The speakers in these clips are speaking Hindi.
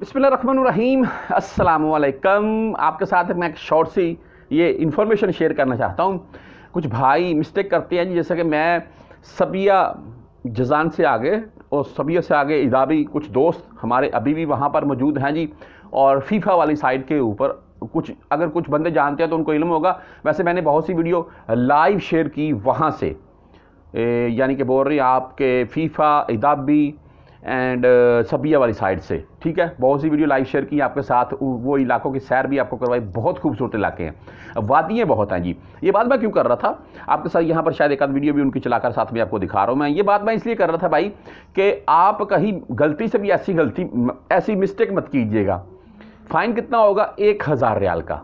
बिसमीम असलकम आपके साथ मैं एक शॉर्ट सी ये इन्फॉर्मेशन शेयर करना चाहता हूँ कुछ भाई मिस्टेक करते हैं जैसे कि मैं सबिया जजान से आगे और सबिया से आगे इदाबी कुछ दोस्त हमारे अभी भी वहाँ पर मौजूद हैं जी और फीफा वाली साइड के ऊपर कुछ अगर कुछ बंदे जानते हैं तो उनको इलम होगा वैसे मैंने बहुत सी वीडियो लाइव शेयर की वहाँ से यानी कि बोल रही आपके फीफा इदाबी एंड सबिया uh, वाली साइड से ठीक है बहुत सी वीडियो लाइव शेयर की आपके साथ वो इलाकों की सैर भी आपको करवाई बहुत खूबसूरत इलाके हैं वादियाँ बहुत हैं जी ये बात मैं क्यों कर रहा था आपके साथ यहाँ पर शायद एक आध वीडियो भी उनकी चलाकर साथ में आपको दिखा रहा हूँ मैं ये बात मैं इसलिए कर रहा था भाई कि आप कहीं गलती से भी ऐसी गलती ऐसी मिस्टेक मत कीजिएगा फ़ाइन कितना होगा एक हज़ार रियाल का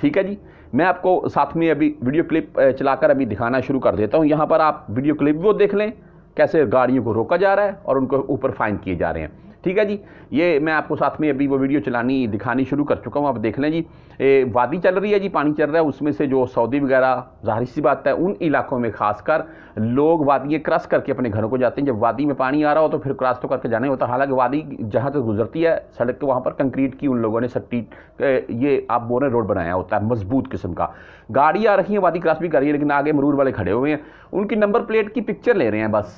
ठीक है जी मैं आपको साथ में अभी वीडियो क्लिप चलाकर अभी दिखाना शुरू कर देता हूँ यहाँ पर आप वीडियो क्लिप वो देख लें कैसे गाड़ियों को रोका जा रहा है और उनको ऊपर फाइन किए जा रहे हैं ठीक है जी ये मैं आपको साथ में अभी वो वीडियो चलानी दिखानी शुरू कर चुका हूँ आप देख लें जी ये वादी चल रही है जी पानी चल रहा है उसमें से जो सऊदी वगैरह जाहिर सी बात है उन इलाकों में खासकर लोग वादियाँ क्रॉस करके अपने घरों को जाते हैं जब वादी में पानी आ रहा हो तो फिर क्रॉस तो करके जाना ही होता है हालांकि वादी जहाँ तक गुजरती है सड़क के तो वहाँ पर कंक्रीट की उन लोगों ने सट्टी ये आप बोल रहे रोड बनाया होता है मजबूत किस्म का गाड़ी आ रही है वादी क्रॉस भी कर रही है लेकिन आगे मरूर वाले खड़े हुए हैं उनकी नंबर प्लेट की पिक्चर ले रहे हैं बस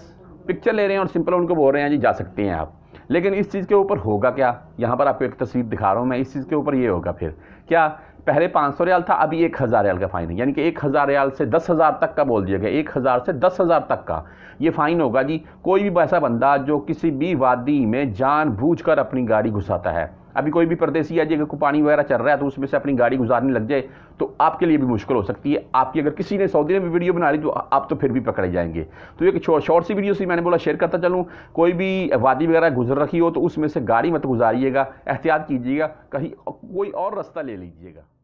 पिक्चर ले रहे हैं और सिंपल उनको बोल रहे हैं जी जा सकते हैं आप लेकिन इस चीज़ के ऊपर होगा क्या यहाँ पर आपको एक तस्वीर दिखा रहा हूँ मैं इस चीज़ के ऊपर ये होगा फिर क्या पहले 500 रियाल था अभी एक हज़ार रियाल का फ़ाइन है यानी कि एक हज़ार रियाल से दस हज़ार तक का बोल दिया गया एक हज़ार से दस हज़ार तक का ये फ़ाइन होगा जी कोई भी ऐसा बंदा जो किसी भी वादी में जान बूझ कर अपनी गाड़ी घुसाता है अभी कोई भी परदेसी आज जगह को पानी वगैरह चल रहा है तो उसमें से अपनी गाड़ी गुजारने लग जाए तो आपके लिए भी मुश्किल हो सकती है आपकी अगर किसी ने सऊदी ने भी वीडियो बना ली तो आप तो फिर भी पकड़े जाएंगे तो एक शॉर्ट सी वीडियो सी मैंने बोला शेयर करता चलूँ कोई भी वादी वगैरह गुजर रखी हो तो उसमें से गाड़ी मत गुजारिएगा एहतियात कीजिएगा कहीं कोई और रास्ता ले लीजिएगा